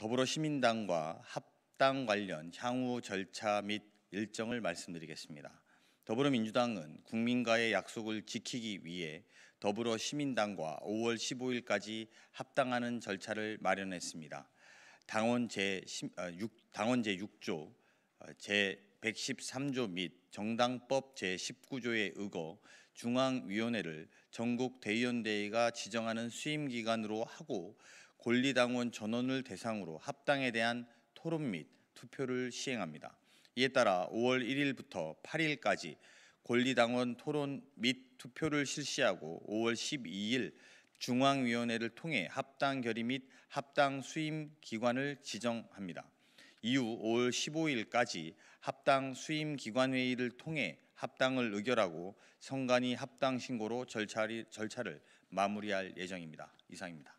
더불어시민당과 합당 관련 향후 절차 및 일정을 말씀드리겠습니다. 더불어민주당은 국민과의 약속을 지키기 위해 더불어시민당과 5월 15일까지 합당하는 절차를 마련했습니다. 당원 제 6, 어, 당원 제 6조 어, 제 113조 및 정당법 제 19조에 의거 중앙위원회를 전국 대의원대회가 지정하는 수임기관으로 하고 권리당원 전원을 대상으로 합당에 대한 토론 및 투표를 시행합니다. 이에 따라 5월 1일부터 8일까지 권리당원 토론 및 투표를 실시하고 5월 12일 중앙위원회를 통해 합당 결의 및 합당 수임 기관을 지정합니다. 이후 5월 15일까지 합당 수임 기관 회의를 통해 합당을 의결하고 선관위 합당 신고로 절차를 마무리할 예정입니다. 이상입니다.